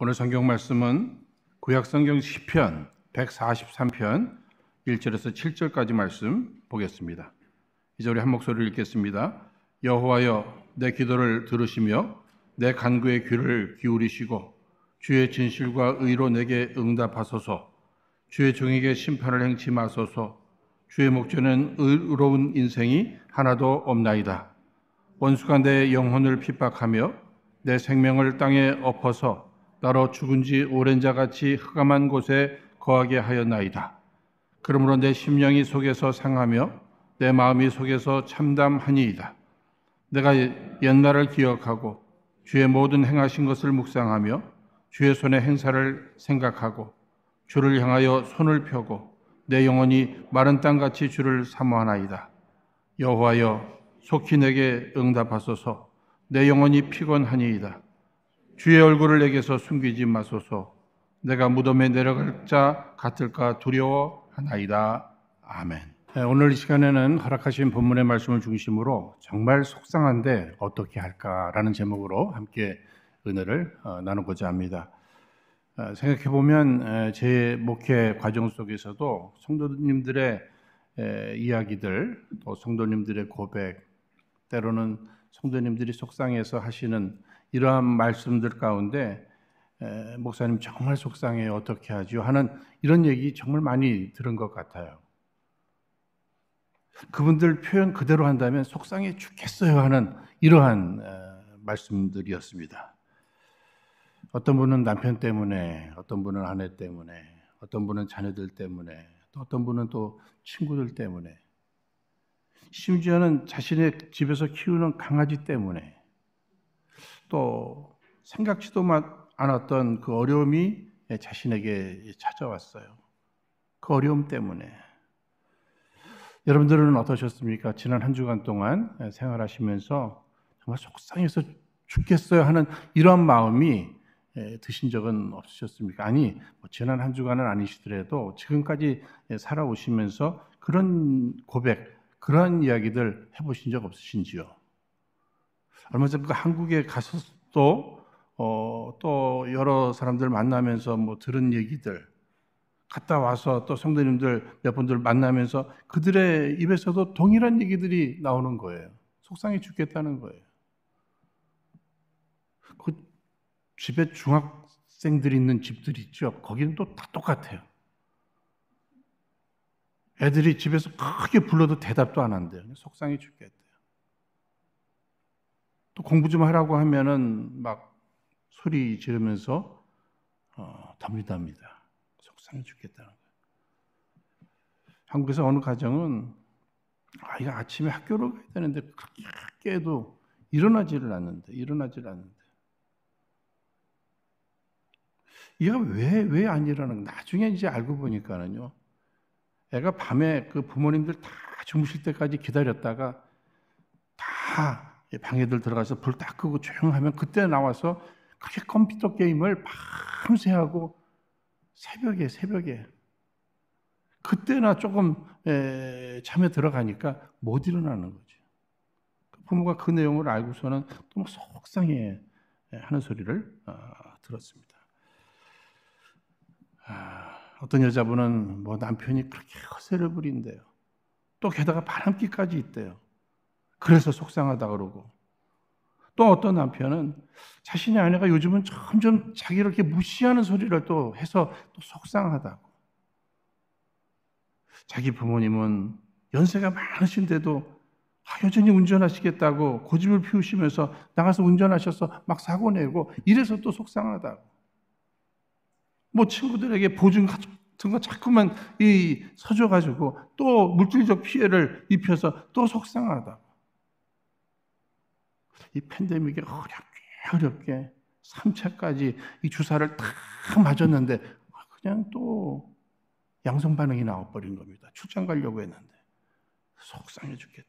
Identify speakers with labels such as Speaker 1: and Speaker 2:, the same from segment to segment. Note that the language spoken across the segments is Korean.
Speaker 1: 오늘 성경 말씀은 구약 성경 시편 143편 1절에서 7절까지 말씀 보겠습니다. 이제 우리 한 목소리를 읽겠습니다. 여호와여 내 기도를 들으시며 내 간구의 귀를 기울이시고 주의 진실과 의로 내게 응답하소서 주의 종에게 심판을 행치 마소서 주의 목적은 의로운 인생이 하나도 없나이다. 원수가 내 영혼을 핍박하며 내 생명을 땅에 엎어서 따로 죽은 지 오랜 자 같이 흑암한 곳에 거하게 하였나이다. 그러므로 내 심령이 속에서 상하며 내 마음이 속에서 참담하니이다. 내가 옛날을 기억하고 주의 모든 행하신 것을 묵상하며 주의 손의 행사를 생각하고 주를 향하여 손을 펴고 내 영혼이 마른 땅 같이 주를 사모하나이다. 여호와여 속히 내게 응답하소서. 내 영혼이 피곤하니이다. 주의 얼굴을 내게서 숨기지 마소서. 내가 무덤에 내려갈 자 같을까 두려워하나이다. 아멘. 네, 오늘 이 시간에는 허락하신 본문의 말씀을 중심으로 정말 속상한데 어떻게 할까라는 제목으로 함께 은혜를 어, 나누고자 합니다. 어, 생각해 보면 제 목회 과정 속에서도 성도님들의 이야기들, 또 성도님들의 고백, 때로는 성도님들이 속상해서 하시는 이러한 말씀들 가운데 에, 목사님 정말 속상해요. 어떻게 하죠? 하는 이런 얘기 정말 많이 들은 것 같아요. 그분들 표현 그대로 한다면 속상해 죽겠어요 하는 이러한 에, 말씀들이었습니다. 어떤 분은 남편 때문에, 어떤 분은 아내 때문에, 어떤 분은 자녀들 때문에, 또 어떤 분은 또 친구들 때문에, 심지어는 자신의 집에서 키우는 강아지 때문에, 또 생각지도 않았던 그 어려움이 자신에게 찾아왔어요. 그 어려움 때문에. 여러분들은 어떠셨습니까? 지난 한 주간 동안 생활하시면서 정말 속상해서 죽겠어요 하는 이런 마음이 예, 드신 적은 없으셨습니까? 아니, 뭐 지난 한 주간은 아니시더라도 지금까지 살아오시면서 그런 고백, 그런 이야기들 해보신 적 없으신지요? 얼마 전그 한국에 가서도 어, 또 여러 사람들 만나면서 뭐 들은 얘기들 갔다 와서 또 성도님들 몇 분들 만나면서 그들의 입에서도 동일한 얘기들이 나오는 거예요. 속상해 죽겠다는 거예요. 그 집에 중학생들이 있는 집들 있죠. 거기는 또 다 똑같아요. 애들이 집에서 크게 불러도 대답도 안 한대요. 속상해 죽겠대. 또 공부 좀 하라고 하면은 막 소리 지르면서 어, 답니다니다 속상해 죽겠다는 거예요. 한국에서 어느 가정은 아이가 아침에 학교로 가야 되는데 그렇게 깨도 일어나지를 않는데 일어나지를 않는데 얘가 왜왜 안 일어나는 나중에 이제 알고 보니까는요 애가 밤에 그 부모님들 다 주무실 때까지 기다렸다가 다 예, 방에들 들어가서 불 딱 끄고 조용하면 그때 나와서 그렇게 컴퓨터 게임을 밤새 하고 새벽에 새벽에 그때나 조금 에, 예, 잠에 들어가니까 못 일어나는 거죠. 부모가 그 내용을 알고서는 또 속상해 예, 하는 소리를 어, 들었습니다. 아, 어떤 여자분은 뭐 남편이 그렇게 허세를 부린대요. 또 게다가 바람기까지 있대요. 그래서 속상하다 그러고 또 어떤 남편은 자신의 아내가 요즘은 점점 자기를 이렇게 무시하는 소리를 또 해서 또 속상하다고. 자기 부모님은 연세가 많으신데도 아, 여전히 운전하시겠다고 고집을 피우시면서 나가서 운전하셔서 막 사고 내고 이래서 또 속상하다고. 뭐 친구들에게 보증 같은 거 자꾸만 이 서줘가지고 또 물질적 피해를 입혀서 또 속상하다고. 이 팬데믹에 어렵게 어렵게 3차까지 이 주사를 다 맞았는데 아, 그냥 또 양성 반응이 나와버린 겁니다. 출장 가려고 했는데 속상해 죽겠다.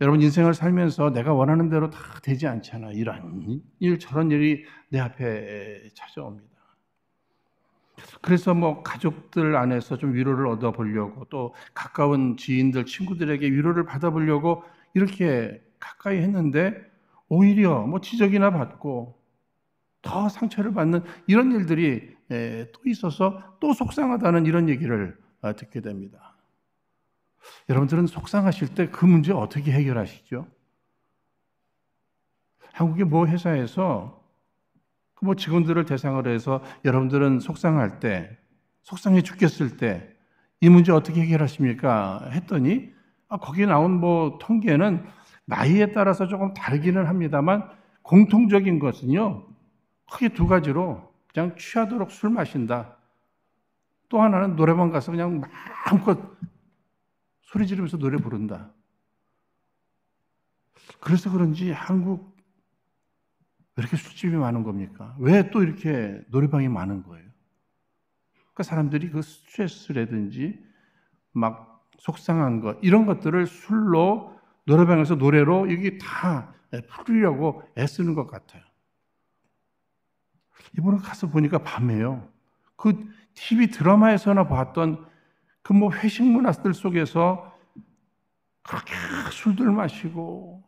Speaker 1: 여러분 인생을 살면서 내가 원하는 대로 다 되지 않잖아. 이런 일 저런 일이 내 앞에 찾아옵니다. 그래서 뭐 가족들 안에서 좀 위로를 얻어 보려고 또 가까운 지인들 친구들에게 위로를 받아 보려고 이렇게 가까이 했는데 오히려 뭐 지적이나 받고 더 상처를 받는 이런 일들이 예, 또 있어서 또 속상하다는 이런 얘기를 아, 듣게 됩니다. 여러분들은 속상하실 때 그 문제 어떻게 해결하시죠? 한국의 모 회사에서 그 뭐 직원들을 대상으로 해서 여러분들은 속상할 때, 속상해 죽겠을 때 이 문제 어떻게 해결하십니까? 했더니 아, 거기 나온 뭐 통계는 나이에 따라서 조금 다르기는 합니다만 공통적인 것은요. 크게 두 가지로 그냥 취하도록 술 마신다. 또 하나는 노래방 가서 그냥 마음껏 소리 지르면서 노래 부른다. 그래서 그런지 한국 왜 이렇게 술집이 많은 겁니까? 왜 또 이렇게 노래방이 많은 거예요? 그러니까 사람들이 그 스트레스라든지 막 속상한 것 이런 것들을 술로 노래방에서 노래로 여기 다 풀으려고 애쓰는 것 같아요. 이번에 가서 보니까 밤에요. 그 TV 드라마에서나 봤던 그 뭐 회식 문화들 속에서 그렇게 술들 마시고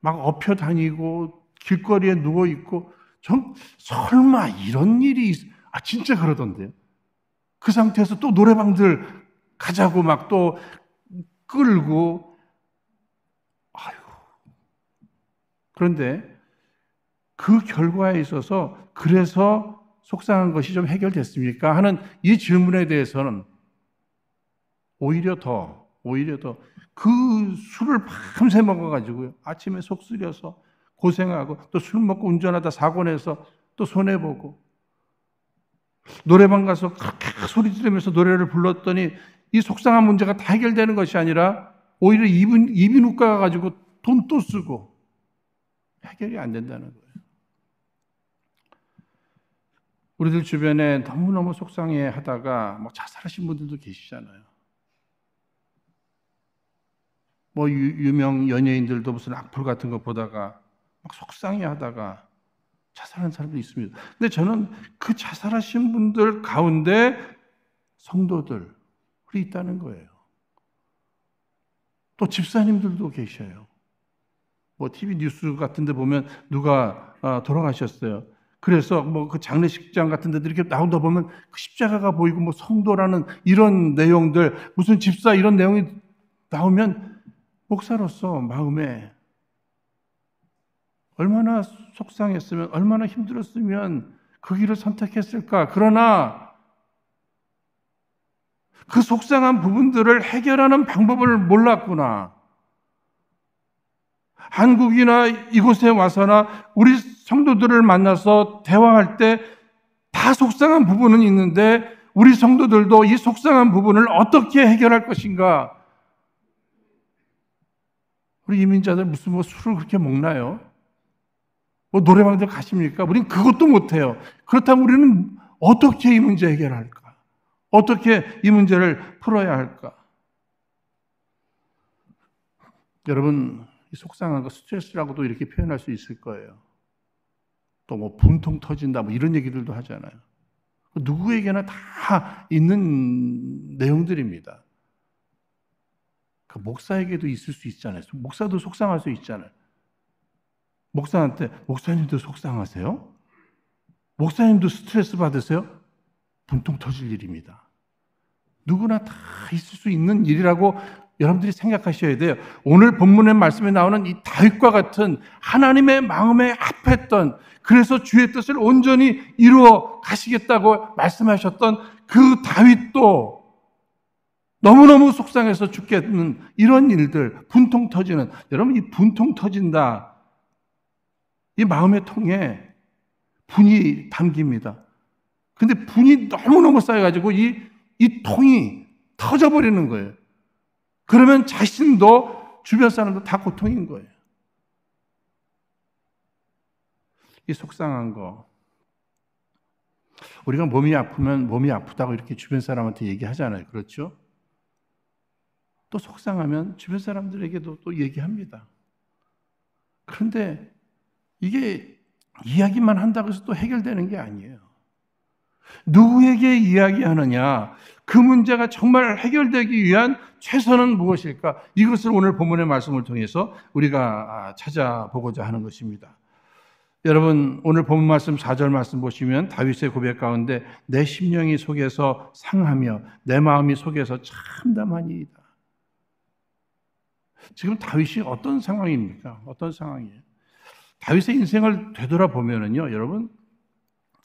Speaker 1: 막 엎혀 다니고 길거리에 누워 있고 좀 설마 이런 일이 아 진짜 그러던데그 상태에서 또 노래방들 가자고 막 또 끌고 그런데 그 결과에 있어서 그래서 속상한 것이 좀 해결됐습니까? 하는 이 질문에 대해서는 오히려 더, 오히려 더 그 술을 밤새 먹어가지고요. 아침에 속 쓰려서 고생하고 또 술 먹고 운전하다 사고 내서 또 손해보고 노래방 가서 소리 지르면서 노래를 불렀더니 이 속상한 문제가 다 해결되는 것이 아니라 오히려 이빈, 이비인과 가가지고 돈 또 쓰고 해결이 안 된다는 거예요. 우리들 주변에 너무너무 속상해 하다가 뭐 자살하신 분들도 계시잖아요. 뭐 유, 명 연예인들도 무슨 악플 같은 거 보다가 막 속상해 하다가 자살한 사람도 있습니다. 근데 저는 그 자살하신 분들 가운데 성도들이 있다는 거예요. 또 집사님들도 계셔요. 뭐 TV 뉴스 같은 데 보면 누가 아, 돌아가셨어요. 그래서 뭐 그 장례식장 같은 데도 이렇게 나온다 보면 그 십자가가 보이고 뭐 성도라는 이런 내용들 무슨 집사 이런 내용이 나오면 목사로서 마음에 얼마나 속상했으면 얼마나 힘들었으면 그 길을 선택했을까. 그러나 그 속상한 부분들을 해결하는 방법을 몰랐구나. 한국이나 이곳에 와서나 우리 성도들을 만나서 대화할 때 다 속상한 부분은 있는데 우리 성도들도 이 속상한 부분을 어떻게 해결할 것인가? 우리 이민자들 무슨 뭐 술을 그렇게 먹나요? 뭐 노래방들 가십니까? 우린 그것도 못해요. 그렇다면 우리는 어떻게 이 문제 해결할까? 어떻게 이 문제를 풀어야 할까? 여러분, 속상한 거 스트레스라고도 이렇게 표현할 수 있을 거예요. 또 뭐 분통 터진다 뭐 이런 얘기들도 하잖아요. 누구에게나 다 있는 내용들입니다. 그 목사에게도 있을 수 있잖아요. 목사도 속상할 수 있잖아요. 목사한테 목사님도 속상하세요? 목사님도 스트레스 받으세요? 분통 터질 일입니다. 누구나 다 있을 수 있는 일이라고 여러분들이 생각하셔야 돼요. 오늘 본문의 말씀에 나오는 이 다윗과 같은 하나님의 마음에 합했던 그래서 주의 뜻을 온전히 이루어 가시겠다고 말씀하셨던 그 다윗도 너무너무 속상해서 죽겠는 이런 일들, 분통 터지는, 여러분 이 분통 터진다. 이 마음의 통에 분이 담깁니다. 근데 분이 너무너무 쌓여가지고 이, 이 통이 터져버리는 거예요. 그러면 자신도 주변 사람도 다 고통인 거예요. 이 속상한 거. 우리가 몸이 아프면 몸이 아프다고 이렇게 주변 사람한테 얘기하잖아요. 그렇죠? 또 속상하면 주변 사람들에게도 또 얘기합니다. 그런데 이게 이야기만 한다고 해서 또 해결되는 게 아니에요. 누구에게 이야기하느냐? 그 문제가 정말 해결되기 위한 최선은 무엇일까? 이것을 오늘 본문의 말씀을 통해서 우리가 아, 찾아보고자 하는 것입니다. 여러분 오늘 본문 말씀 4절 말씀 보시면 다윗의 고백 가운데 내 심령이 속에서 상하며 내 마음이 속에서 참담하니이다. 지금 다윗이 어떤 상황입니까? 어떤 상황이에요? 다윗의 인생을 되돌아보면은요, 여러분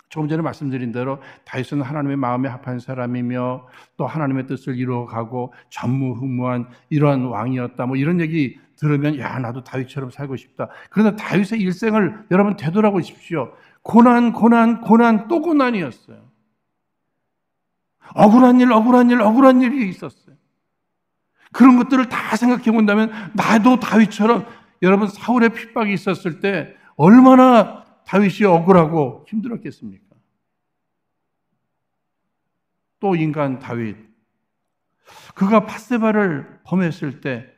Speaker 1: 조금 전에 말씀드린 대로 다윗은 하나님의 마음에 합한 사람이며 또 하나님의 뜻을 이루어가고 전무후무한 이러한 왕이었다. 뭐 이런 얘기 들으면 야 나도 다윗처럼 살고 싶다. 그러나 다윗의 일생을 여러분 되돌아보십시오. 고난, 고난, 고난 또 고난이었어요. 억울한 일, 억울한 일, 억울한 일이 있었어요. 그런 것들을 다 생각해 본다면 나도 다윗처럼 여러분 사울의 핍박이 있었을 때 얼마나 다윗이 억울하고 힘들었겠습니까? 또 인간 다윗. 그가 팟세바를 범했을 때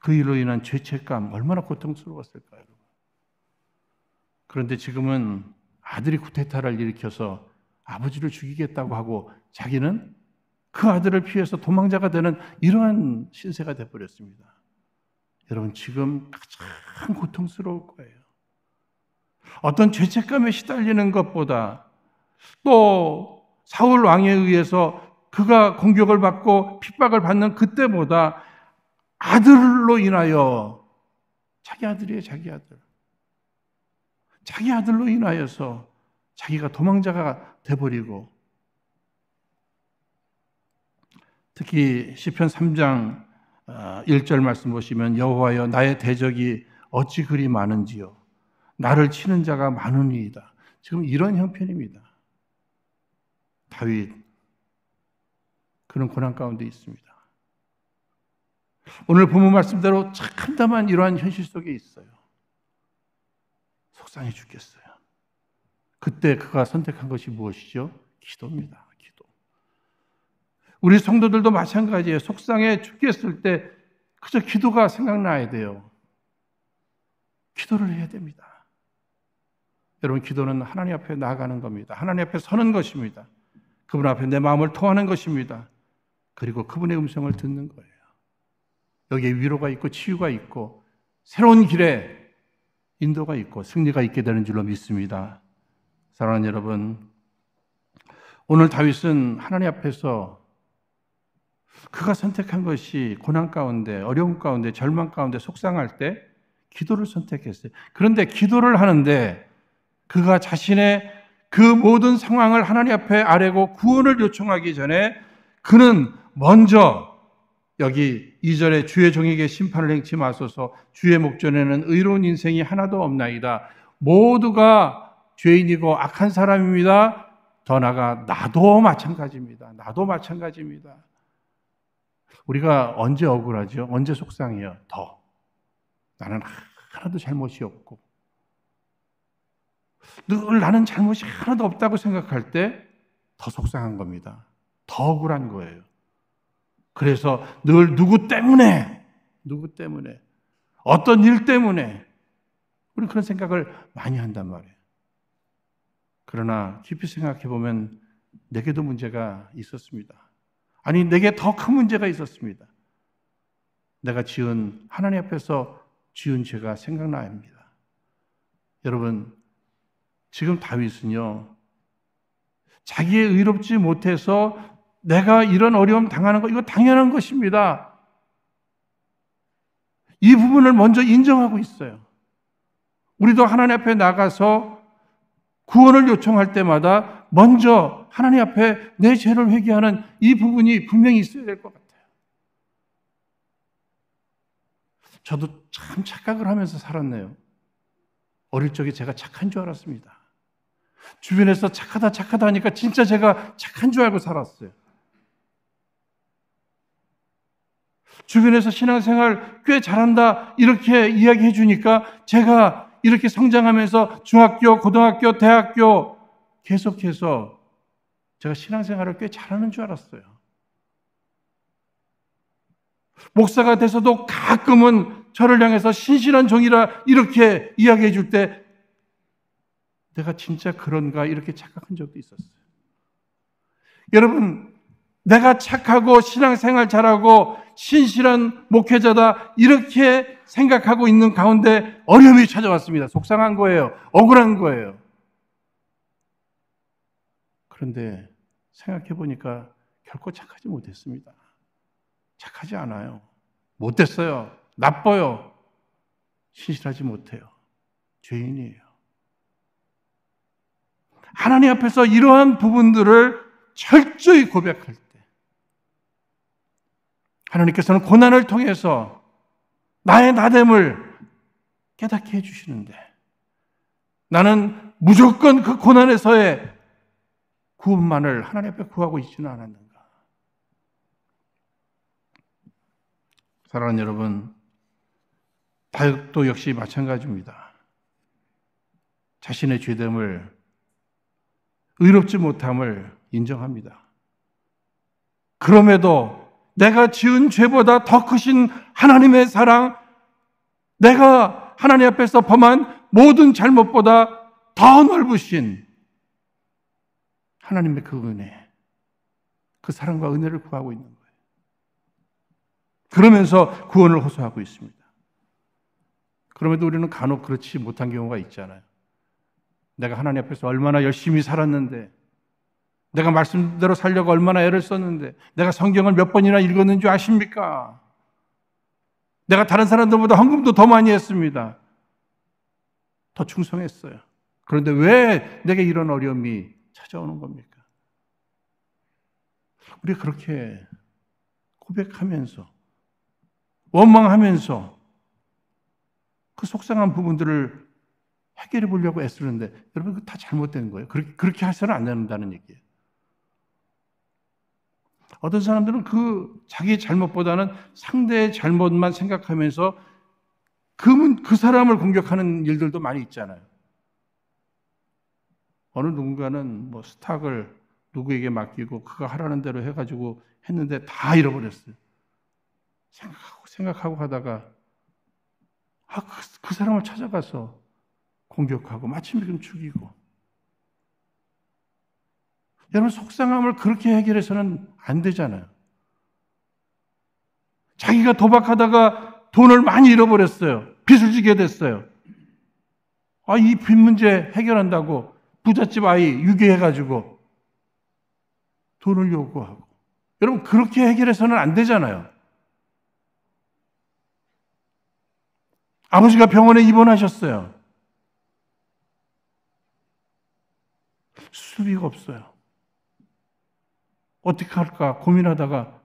Speaker 1: 그 일로 인한 죄책감 얼마나 고통스러웠을까요? 그런데 지금은 아들이 구테타를 일으켜서 아버지를 죽이겠다고 하고 자기는 그 아들을 피해서 도망자가 되는 이러한 신세가 되버렸습니다. 여러분 지금 가장 고통스러울 거예요. 어떤 죄책감에 시달리는 것보다 또 사울 왕에 의해서 그가 공격을 받고 핍박을 받는 그때보다 아들로 인하여 자기 아들이에요, 자기 아들. 자기 아들로 인하여서 자기가 도망자가 돼버리고 특히 시편 3장 1절 어, 말씀 보시면 여호와여 나의 대적이 어찌 그리 많은지요 나를 치는 자가 많으니이다. 지금 이런 형편입니다. 다윗 그런 고난 가운데 있습니다. 오늘 부모 말씀대로 참담한 이러한 현실 속에 있어요. 속상해 죽겠어요. 그때 그가 선택한 것이 무엇이죠? 기도입니다. 기도. 우리 성도들도 마찬가지예요. 속상해 죽겠을 때 그저 기도가 생각나야 돼요. 기도를 해야 됩니다. 여러분 기도는 하나님 앞에 나아가는 겁니다. 하나님 앞에 서는 것입니다. 그분 앞에 내 마음을 토하는 것입니다. 그리고 그분의 음성을 듣는 거예요. 여기에 위로가 있고 치유가 있고 새로운 길에 인도가 있고 승리가 있게 되는 줄로 믿습니다. 사랑하는 여러분, 오늘 다윗은 하나님 앞에서 그가 선택한 것이 고난 가운데, 어려움 가운데, 절망 가운데, 속상할 때 기도를 선택했어요. 그런데 기도를 하는데 그가 자신의 그 모든 상황을 하나님 앞에 아뢰고 구원을 요청하기 전에 그는 먼저 여기 이전에 주의 종에게 심판을 행치 마소서 주의 목전에는 의로운 인생이 하나도 없나이다. 모두가 죄인이고 악한 사람입니다. 더 나아가 나도 마찬가지입니다. 나도 마찬가지입니다. 우리가 언제 억울하죠? 언제 속상해요? 더. 나는 하나도 잘못이 없고 늘 나는 잘못이 하나도 없다고 생각할 때 더 속상한 겁니다. 더 억울한 거예요. 그래서 늘 누구 때문에, 누구 때문에, 어떤 일 때문에, 우리 그런 생각을 많이 한단 말이에요. 그러나 깊이 생각해 보면 내게도 문제가 있었습니다. 아니, 내게 더 큰 문제가 있었습니다. 내가 지은, 하나님 앞에서 지은 죄가 생각나야 합니다. 여러분, 지금 다윗은요, 자기의 의롭지 못해서 내가 이런 어려움 당하는 거, 이거 당연한 것입니다. 이 부분을 먼저 인정하고 있어요. 우리도 하나님 앞에 나가서 구원을 요청할 때마다 먼저 하나님 앞에 내 죄를 회개하는 이 부분이 분명히 있어야 될 것 같아요. 저도 참 착각을 하면서 살았네요. 어릴 적에 제가 착한 줄 알았습니다. 주변에서 착하다 착하다 하니까 진짜 제가 착한 줄 알고 살았어요. 주변에서 신앙생활 꽤 잘한다 이렇게 이야기해 주니까 제가 이렇게 성장하면서 중학교, 고등학교, 대학교 계속해서 제가 신앙생활을 꽤 잘하는 줄 알았어요. 목사가 돼서도 가끔은 저를 향해서 신실한 종이라 이렇게 이야기해 줄때 내가 진짜 그런가 이렇게 착각한 적도 있었어요. 여러분, 내가 착하고 신앙생활 잘하고 신실한 목회자다 이렇게 생각하고 있는 가운데 어려움이 찾아왔습니다. 속상한 거예요. 억울한 거예요. 그런데 생각해 보니까 결코 착하지 못했습니다. 착하지 않아요. 못됐어요. 나빠요. 신실하지 못해요. 죄인이에요. 하나님 앞에서 이러한 부분들을 철저히 고백할 때 하나님께서는 고난을 통해서 나의 나됨을 깨닫게 해주시는데 나는 무조건 그 고난에서의 구원만을 하나님 앞에 구하고 있지는 않았는가. 사랑하는 여러분, 다육도 역시 마찬가지입니다. 자신의 죄됨을 의롭지 못함을 인정합니다. 그럼에도 내가 지은 죄보다 더 크신 하나님의 사랑, 내가 하나님 앞에서 범한 모든 잘못보다 더 넓으신 하나님의 그 은혜, 그 사랑과 은혜를 구하고 있는 거예요. 그러면서 구원을 호소하고 있습니다. 그럼에도 우리는 간혹 그렇지 못한 경우가 있잖아요. 내가 하나님 앞에서 얼마나 열심히 살았는데, 내가 말씀대로 살려고 얼마나 애를 썼는데, 내가 성경을 몇 번이나 읽었는 지 아십니까? 내가 다른 사람들보다 헌금도 더 많이 했습니다. 더 충성했어요. 그런데 왜 내게 이런 어려움이 찾아오는 겁니까? 우리 그렇게 고백하면서, 원망하면서 그 속상한 부분들을 해결해 보려고 애쓰는데 여러분 그 다 잘못된 거예요. 그렇게, 그렇게 해서는 안 된다는 얘기예요. 어떤 사람들은 그 자기의 잘못보다는 상대의 잘못만 생각하면서 그, 그 사람을 공격하는 일들도 많이 있잖아요. 어느 누군가는 뭐 스탁을 누구에게 맡기고 그가 하라는 대로 해가지고 했는데 다 잃어버렸어요. 생각하고 생각하고 하다가 아, 그, 그 사람을 찾아가서 공격하고 마침내 그 죽이고. 여러분 속상함을 그렇게 해결해서는 안 되잖아요. 자기가 도박하다가 돈을 많이 잃어버렸어요. 빚을 지게 됐어요. 아, 이 빚 문제 해결한다고 부잣집 아이 유괴해가지고 돈을 요구하고. 여러분, 그렇게 해결해서는 안 되잖아요. 아버지가 병원에 입원하셨어요. 어이가 없어요. 어떻게 할까 고민하다가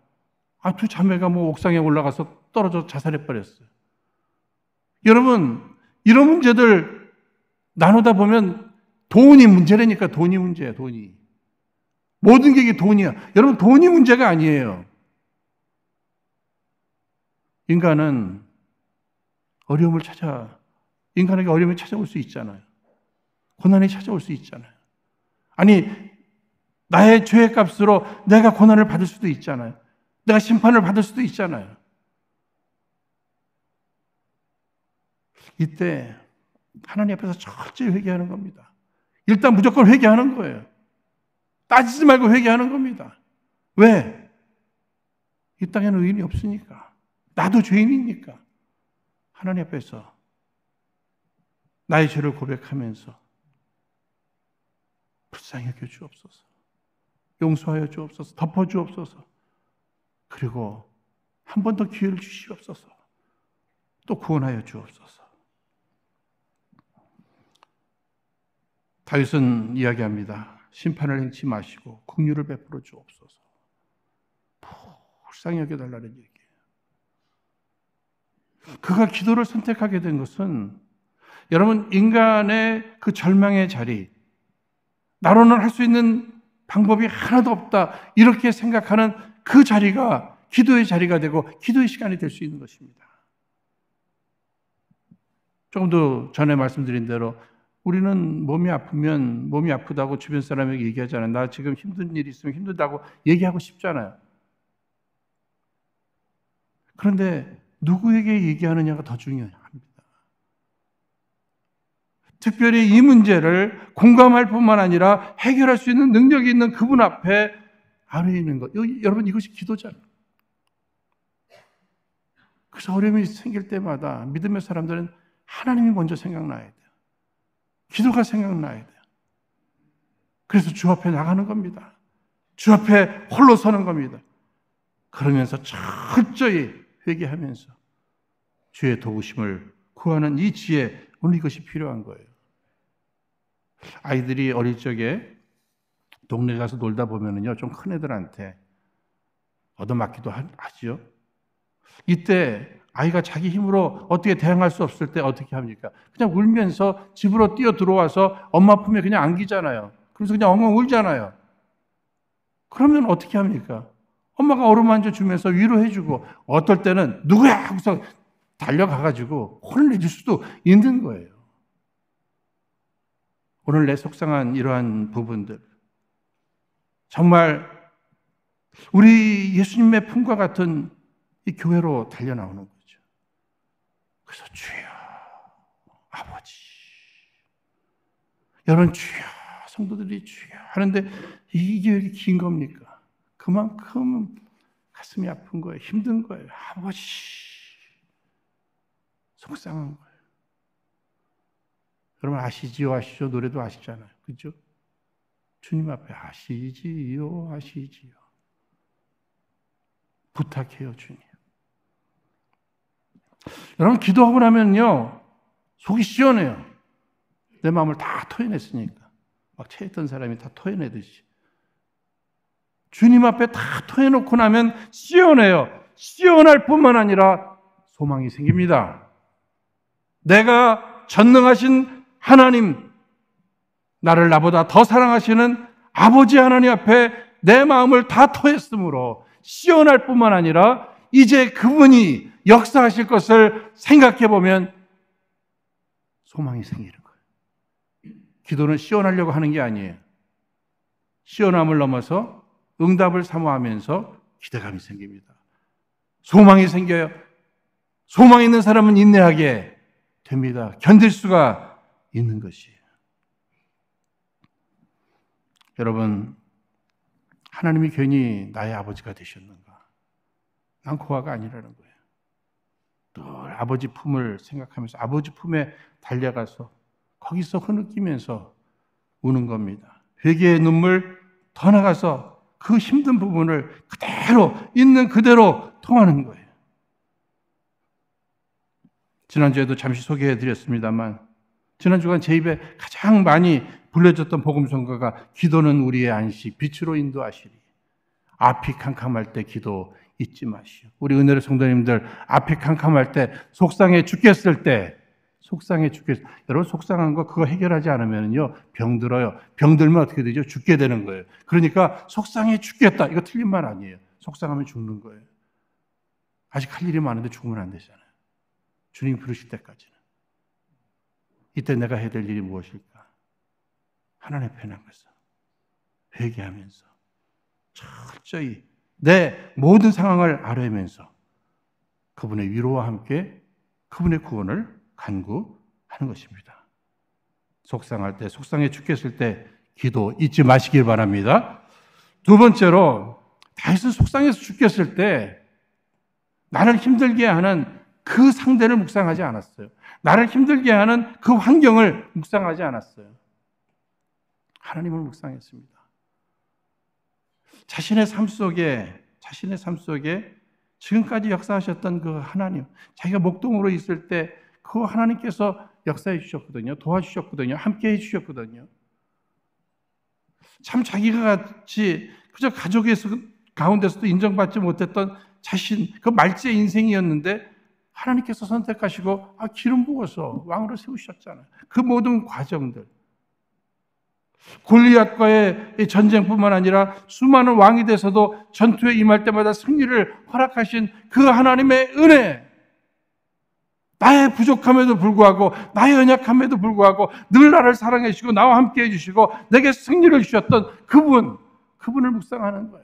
Speaker 1: 아, 두 자매가 뭐 옥상에 올라가서 떨어져 자살해 버렸어요. 여러분, 이런 문제들 나누다 보면 돈이 문제라니까 돈이 문제야, 돈이. 모든 게 이게 돈이야. 여러분, 돈이 문제가 아니에요. 인간은 어려움을 찾아, 인간에게 어려움이 찾아올 수 있잖아요. 고난이 찾아올 수 있잖아요. 아니, 나의 죄의 값으로 내가 고난을 받을 수도 있잖아요. 내가 심판을 받을 수도 있잖아요. 이때 하나님 앞에서 철저히 회개하는 겁니다. 일단 무조건 회개하는 거예요. 따지지 말고 회개하는 겁니다. 왜? 이 땅에는 의인이 없으니까. 나도 죄인이니까. 하나님 앞에서 나의 죄를 고백하면서 사용해 주옵소서. 용서하여 주옵소서. 덮어 주옵소서. 그리고 한 번 더 기회를 주시옵소서. 또 구원하여 주옵소서. 다윗은 이야기합니다. 심판을 행치 마시고 국류를 베풀어 주옵소서. 불쌍히 여겨달라는 얘기예요. 그가 기도를 선택하게 된 것은 여러분 인간의 그 절망의 자리, 나로는 할 수 있는 방법이 하나도 없다. 이렇게 생각하는 그 자리가 기도의 자리가 되고 기도의 시간이 될 수 있는 것입니다. 조금 더 전에 말씀드린 대로 우리는 몸이 아프면 몸이 아프다고 주변 사람에게 얘기하잖아요. 나 지금 힘든 일이 있으면 힘들다고 얘기하고 싶잖아요. 그런데 누구에게 얘기하느냐가 더 중요해요. 특별히 이 문제를 공감할 뿐만 아니라 해결할 수 있는 능력이 있는 그분 앞에 아뢰는 것. 여러분 이것이 기도잖아요. 그래서 어려움이 생길 때마다 믿음의 사람들은 하나님이 먼저 생각나야 돼요. 기도가 생각나야 돼요. 그래서 주 앞에 나가는 겁니다. 주 앞에 홀로 서는 겁니다. 그러면서 철저히 회개하면서 주의 도우심을 구하는 이 지혜, 오늘 이것이 필요한 거예요. 아이들이 어릴 적에 동네 가서 놀다 보면은요, 좀 큰 애들한테 얻어맞기도 하죠. 이때 아이가 자기 힘으로 어떻게 대항할 수 없을 때 어떻게 합니까? 그냥 울면서 집으로 뛰어 들어와서 엄마 품에 그냥 안기잖아요. 그래서 그냥 엉엉 울잖아요. 그러면 어떻게 합니까? 엄마가 어루만져 주면서 위로해 주고 어떨 때는 누구야 하고서 달려가 가지고 혼을 내줄 수도 있는 거예요. 오늘 내 속상한 이러한 부분들. 정말 우리 예수님의 품과 같은 이 교회로 달려나오는 거죠. 그래서 주여, 아버지. 여러분, 주여, 성도들이 주여 하는데 이게 긴 겁니까? 그만큼 가슴이 아픈 거예요. 힘든 거예요. 아버지. 속상한 거예요. 여러분 아시지요 아시죠 노래도 아시잖아요. 그죠? 주님 앞에 아시지요 아시지요. 부탁해요 주님. 여러분 기도하고 나면요 속이 시원해요. 내 마음을 다 토해냈으니까 막 체했던 사람이 다 토해내듯이 주님 앞에 다 토해놓고 나면 시원해요. 시원할 뿐만 아니라 소망이 생깁니다. 내가 전능하신 하나님, 나를 나보다 더 사랑하시는 아버지 하나님 앞에 내 마음을 다 토했으므로 시원할 뿐만 아니라 이제 그분이 역사하실 것을 생각해 보면 소망이 생기는 거예요. 기도는 시원하려고 하는 게 아니에요. 시원함을 넘어서 응답을 사모하면서 기대감이 생깁니다. 소망이 생겨요. 소망 있는 사람은 인내하게 됩니다. 견딜 수가 있는 것이에요. 여러분, 하나님이 괜히 나의 아버지가 되셨는가? 난 고아가 아니라는 거예요. 늘 아버지 품을 생각하면서 아버지 품에 달려가서 거기서 흐느끼면서 우는 겁니다. 회개의 눈물 더 나가서 그 힘든 부분을 그대로 있는 그대로 통하는 거예요. 지난주에도 잠시 소개해 드렸습니다만 지난 주간 제 입에 가장 많이 불려졌던 복음 성가가 기도는 우리의 안식, 빛으로 인도하시리. 앞이 캄캄할 때 기도 잊지 마시오. 우리 은혜의 성도님들 앞이 캄캄할 때 속상해 죽겠을 때 속상해 죽겠을 때 여러분 속상한 거 그거 해결하지 않으면요 병들어요. 병들면 어떻게 되죠? 죽게 되는 거예요. 그러니까 속상해 죽겠다 이거 틀린 말 아니에요. 속상하면 죽는 거예요. 아직 할 일이 많은데 죽으면 안 되잖아요. 주님 부르실 때까지. 이때 내가 해야 될 일이 무엇일까? 하나님 편한 것을 회개하면서 철저히 내 모든 상황을 알아면서 그분의 위로와 함께 그분의 구원을 간구하는 것입니다. 속상할 때, 속상해 죽겠을 때 기도 잊지 마시길 바랍니다. 두 번째로 다윗은 속상해서 죽겠을 때 나를 힘들게 하는 그 상대를 묵상하지 않았어요. 나를 힘들게 하는 그 환경을 묵상하지 않았어요. 하나님을 묵상했습니다. 자신의 삶 속에, 자신의 삶 속에 지금까지 역사하셨던 그 하나님, 자기가 목동으로 있을 때 그 하나님께서 역사해 주셨거든요. 도와주셨거든요. 함께 해 주셨거든요. 참 자기가 같이 그저 가족에서 가운데서도 인정받지 못했던 자신, 그 말제 인생이었는데 하나님께서 선택하시고 아, 기름 부어서 왕으로 세우셨잖아요. 그 모든 과정들. 골리앗과의 전쟁뿐만 아니라 수많은 왕이 돼서도 전투에 임할 때마다 승리를 허락하신 그 하나님의 은혜. 나의 부족함에도 불구하고 나의 연약함에도 불구하고 늘 나를 사랑해 주시고 나와 함께 해 주시고 내게 승리를 주셨던 그분 그분을 묵상하는 거예요.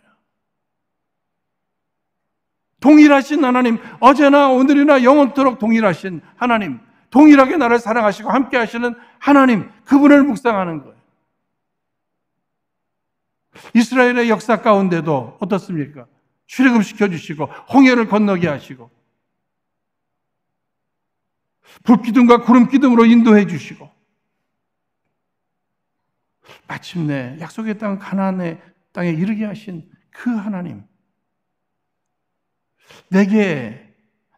Speaker 1: 동일하신 하나님, 어제나 오늘이나 영원토록 동일하신 하나님, 동일하게 나를 사랑하시고 함께 하시는 하나님, 그분을 묵상하는 거예요. 이스라엘의 역사 가운데도 어떻습니까? 출애굽 시켜주시고 홍해를 건너게 하시고 불기둥과 구름기둥으로 인도해 주시고 마침내 약속의 땅 가나안의 땅에 이르게 하신 그 하나님 내게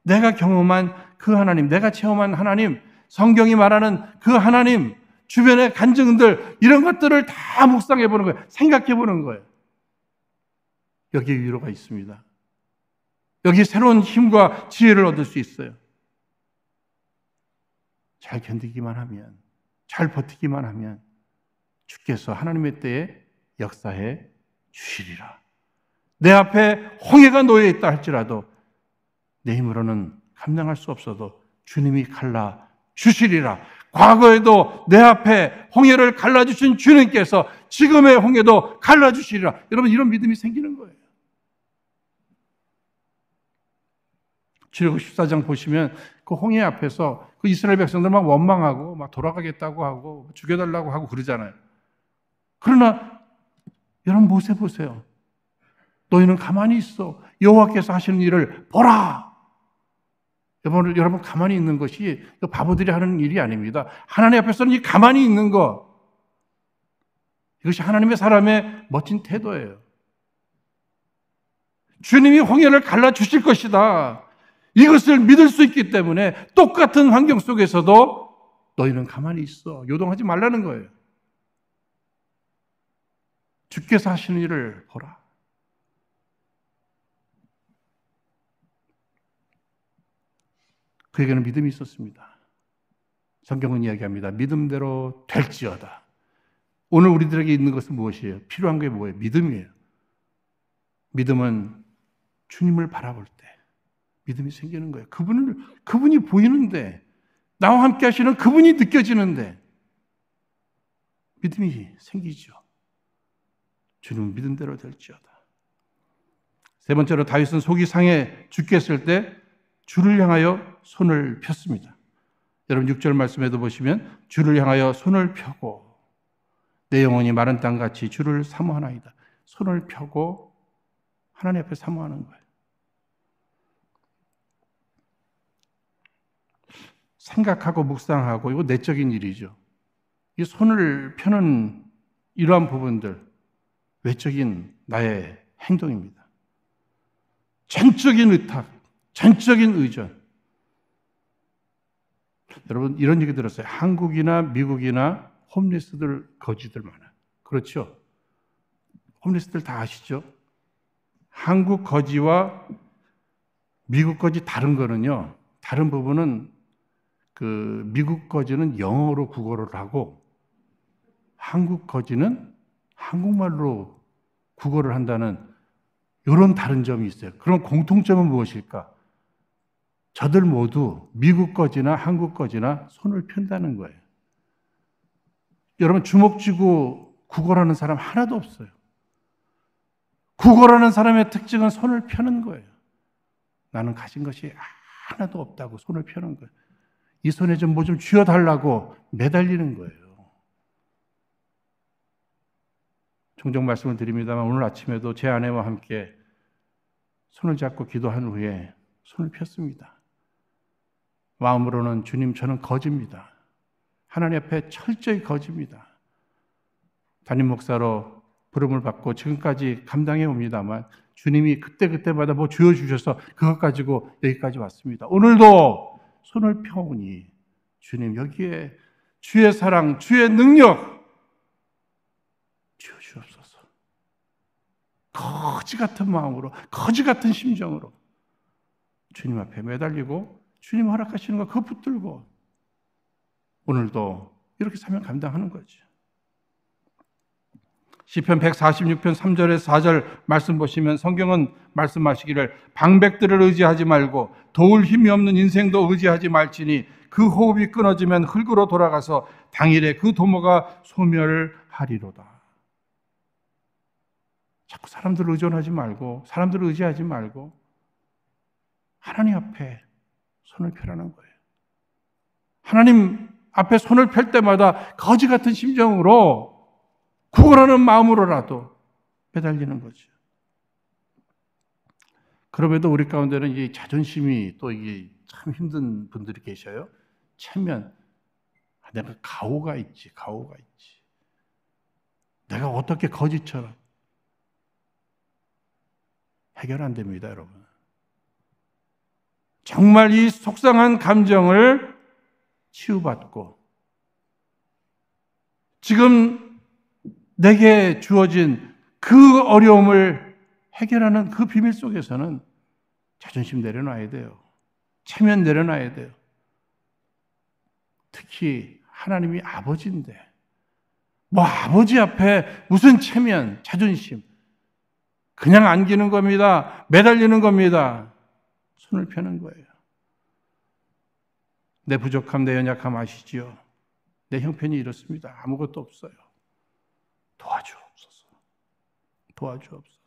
Speaker 1: 내가 경험한 그 하나님, 내가 체험한 하나님, 성경이 말하는 그 하나님, 주변의 간증들 이런 것들을 다 묵상해 보는 거예요. 생각해 보는 거예요. 여기에 위로가 있습니다. 여기 새로운 힘과 지혜를 얻을 수 있어요. 잘 견디기만 하면, 잘 버티기만 하면 주께서 하나님의 때에 역사해 주시리라. 내 앞에 홍해가 놓여 있다 할지라도 내 힘으로는 감당할 수 없어도 주님이 갈라 주시리라. 과거에도 내 앞에 홍해를 갈라주신 주님께서 지금의 홍해도 갈라주시리라. 여러분, 이런 믿음이 생기는 거예요. 출애굽 14장 보시면 그 홍해 앞에서 그 이스라엘 백성들 막 원망하고 막 돌아가겠다고 하고 죽여달라고 하고 그러잖아요. 그러나 여러분 모세 보세요. 너희는 가만히 있어. 여호와께서 하시는 일을 보라. 여러분, 여러분 가만히 있는 것이 그 바보들이 하는 일이 아닙니다. 하나님 앞에서는 이 가만히 있는 것 이것이 하나님의 사람의 멋진 태도예요. 주님이 홍해를 갈라 주실 것이다. 이것을 믿을 수 있기 때문에 똑같은 환경 속에서도 너희는 가만히 있어. 요동하지 말라는 거예요. 주께서 하시는 일을 보라. 그에게는 믿음이 있었습니다. 성경은 이야기합니다. 믿음대로 될지어다. 오늘 우리들에게 있는 것은 무엇이에요? 필요한 게 뭐예요? 믿음이에요. 믿음은 주님을 바라볼 때 믿음이 생기는 거예요. 그분을 그분이 보이는데 나와 함께 하시는 그분이 느껴지는데 믿음이 생기죠. 주님 믿음대로 될지어다. 세 번째로 다윗은 속이 상해 죽겠을 때 주를 향하여 손을 폈습니다. 여러분 6절 말씀에도 보시면 주를 향하여 손을 펴고 내 영혼이 마른 땅같이 주를 사모하나이다. 손을 펴고 하나님 앞에 사모하는 거예요. 생각하고 묵상하고 이거 내적인 일이죠. 이 손을 펴는 이러한 부분들 외적인 나의 행동입니다. 전적인 의탁, 전적인 의존. 여러분 이런 얘기 들었어요. 한국이나 미국이나 홈리스들 거지들 많아. 그렇죠? 홈리스들 다 아시죠? 한국 거지와 미국 거지 다른 거는요. 다른 부분은 그 미국 거지는 영어로 국어를 하고 한국 거지는 한국말로 국어를 한다는 이런 다른 점이 있어요. 그럼 공통점은 무엇일까? 저들 모두 미국 거지나 한국 거지나 손을 편다는 거예요. 여러분 주먹쥐고 구걸하는 사람 하나도 없어요. 구걸하는 사람의 특징은 손을 펴는 거예요. 나는 가진 것이 하나도 없다고 손을 펴는 거예요. 이 손에 좀 뭐좀 뭐 쥐어달라고 매달리는 거예요. 종종 말씀을 드립니다만 오늘 아침에도 제 아내와 함께 손을 잡고 기도한 후에 손을 폈습니다. 마음으로는 주님 저는 거지입니다. 하나님 앞에 철저히 거지입니다. 담임 목사로 부름을 받고 지금까지 감당해 옵니다만 주님이 그때그때마다 뭐 주어 주셔서 그것 가지고 여기까지 왔습니다. 오늘도 손을 펴오니 주님 여기에 주의 사랑, 주의 능력 주어 주옵소서. 거지 같은 마음으로, 거지 같은 심정으로 주님 앞에 매달리고 주님 허락하시는 거 그거 붙들고 오늘도 이렇게 사명 감당하는 거죠. 시편 146편 3절에 4절 말씀 보시면 성경은 말씀하시기를 방백들을 의지하지 말고 도울 힘이 없는 인생도 의지하지 말지니 그 호흡이 끊어지면 흙으로 돌아가서 당일에 그 도모가 소멸하리로다. 자꾸 사람들을 의존하지 말고 사람들을 의지하지 말고 하나님 앞에 손을 펴라는 거예요. 하나님 앞에 손을 펼 때마다 거지 같은 심정으로 구걸하는 마음으로라도 매달리는 거죠. 그럼에도 우리 가운데는 이 자존심이 또 이게 참 힘든 분들이 계셔요. 체면. 아, 내가 가오가 있지, 가오가 있지. 내가 어떻게 거지처럼. 해결 안 됩니다, 여러분. 정말 이 속상한 감정을 치유받고 지금 내게 주어진 그 어려움을 해결하는 그 비밀 속에서는 자존심 내려놔야 돼요. 체면 내려놔야 돼요. 특히 하나님이 아버지인데 뭐 아버지 앞에 무슨 체면, 자존심 그냥 안기는 겁니다. 매달리는 겁니다. 손을 펴는 거예요. 내 부족함, 내 연약함 아시지요? 내 형편이 이렇습니다. 아무것도 없어요. 도와주옵소서. 도와주옵소서.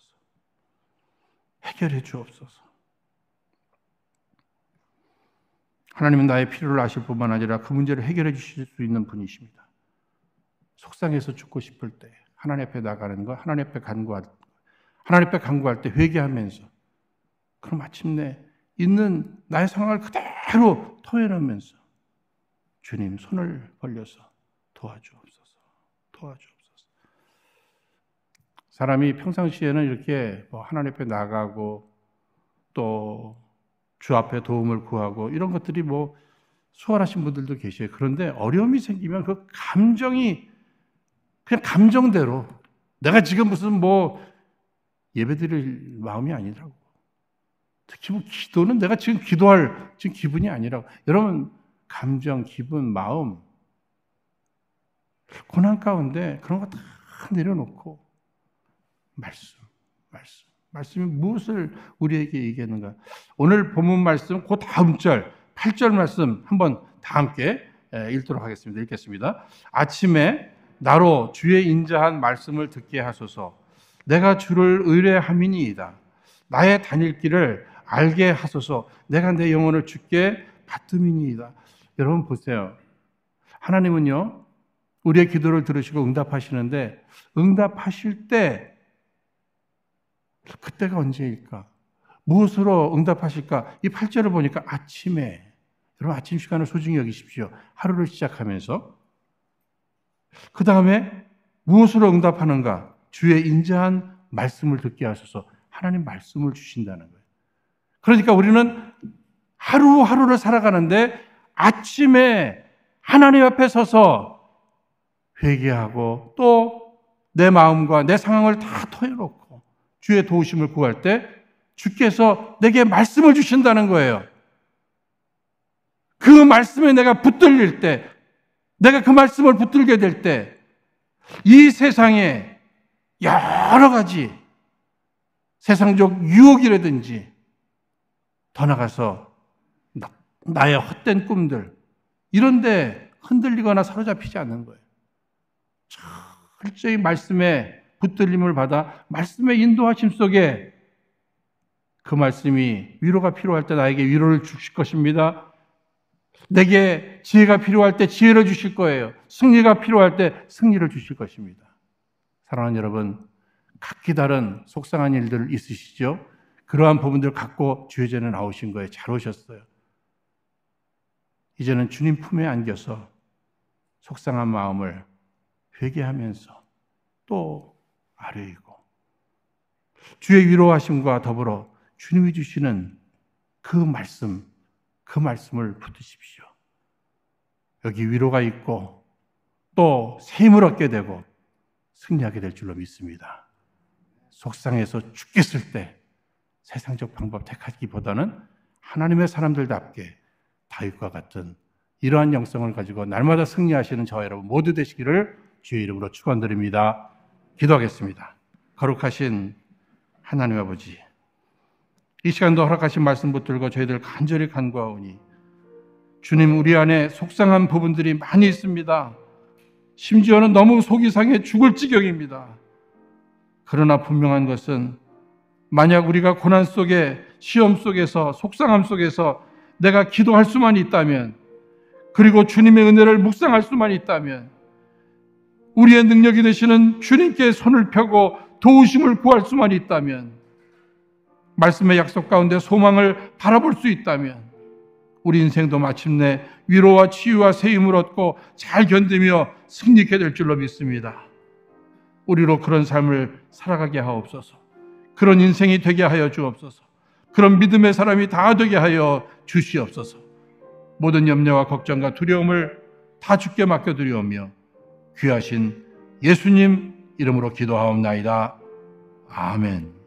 Speaker 1: 해결해 주옵소서. 하나님은 나의 필요를 아실 뿐만 아니라 그 문제를 해결해 주실 수 있는 분이십니다. 속상해서 죽고 싶을 때 하나님 앞에 나가는 거, 하나님 앞에 간구할, 하나님 앞에 간구할 때 회개하면서 그럼 마침내 있는 나의 상황을 그대로 토해내면서 주님 손을 벌려서 도와주옵소서. 도와주옵소서. 사람이 평상시에는 이렇게 뭐 하나님 앞에 나가고 또 주 앞에 도움을 구하고 이런 것들이 뭐 수월하신 분들도 계셔요. 그런데 어려움이 생기면 그 감정이 그냥 감정대로 내가 지금 무슨 뭐 예배드릴 마음이 아니라고 특히 기도는 내가 지금 기도할 지금 기분이 아니라고. 여러분 감정, 기분, 마음 고난 가운데 그런 거 다 내려놓고 말씀, 말씀, 말씀이 무엇을 우리에게 얘기하는가? 오늘 본문 말씀, 그 다음 절, 8절 말씀 한번 다 함께 예, 읽도록 하겠습니다. 읽겠습니다. 아침에 나로 주의 인자한 말씀을 듣게 하소서. 내가 주를 의뢰함이니이다. 나의 다닐 길을 알게 하소서 내가 내 영혼을 주께 받음이니이다. 여러분 보세요. 하나님은요, 우리의 기도를 들으시고 응답하시는데, 응답하실 때, 그때가 언제일까? 무엇으로 응답하실까? 이 8절을 보니까 아침에, 여러분 아침 시간을 소중히 여기십시오. 하루를 시작하면서. 그 다음에 무엇으로 응답하는가? 주의 인자한 말씀을 듣게 하소서 하나님 말씀을 주신다는 거예요. 그러니까 우리는 하루하루를 살아가는데 아침에 하나님 앞에 서서 회개하고 또 내 마음과 내 상황을 다 토해놓고 주의 도우심을 구할 때 주께서 내게 말씀을 주신다는 거예요. 그 말씀에 내가 붙들릴 때, 내가 그 말씀을 붙들게 될 때, 이 세상에 여러 가지 세상적 유혹이라든지 더 나가서 나의 헛된 꿈들 이런데 흔들리거나 사로잡히지 않는 거예요. 철저히 말씀에 붙들림을 받아 말씀의 인도하심 속에 그 말씀이 위로가 필요할 때 나에게 위로를 주실 것입니다. 내게 지혜가 필요할 때 지혜를 주실 거예요. 승리가 필요할 때 승리를 주실 것입니다. 사랑하는 여러분, 각기 다른 속상한 일들 있으시죠? 그러한 부분들 갖고 주의전에 나오신 거예요. 잘 오셨어요. 이제는 주님 품에 안겨서 속상한 마음을 회개하면서 또 아뢰이고 주의 위로하심과 더불어 주님이 주시는 그 말씀, 그 말씀을 붙드십시오. 여기 위로가 있고 또 힘을 얻게 되고 승리하게 될 줄로 믿습니다. 속상해서 죽겠을 때 세상적 방법 택하기보다는 하나님의 사람들답게 다윗과 같은 이러한 영성을 가지고 날마다 승리하시는 저와 여러분 모두 되시기를 주의 이름으로 축원드립니다. 기도하겠습니다. 거룩하신 하나님 아버지 이 시간도 허락하신 말씀 붙들고 저희들 간절히 간구하오니 주님 우리 안에 속상한 부분들이 많이 있습니다. 심지어는 너무 속이 상해 죽을 지경입니다. 그러나 분명한 것은 만약 우리가 고난 속에 시험 속에서 속상함 속에서 내가 기도할 수만 있다면 그리고 주님의 은혜를 묵상할 수만 있다면 우리의 능력이 되시는 주님께 손을 펴고 도우심을 구할 수만 있다면 말씀의 약속 가운데 소망을 바라볼 수 있다면 우리 인생도 마침내 위로와 치유와 세임을 얻고 잘 견디며 승리케 될 줄로 믿습니다. 우리로 그런 삶을 살아가게 하옵소서. 그런 인생이 되게 하여 주옵소서. 그런 믿음의 사람이 다 되게 하여 주시옵소서. 모든 염려와 걱정과 두려움을 다 주께 맡겨드리오며 귀하신 예수님 이름으로 기도하옵나이다. 아멘.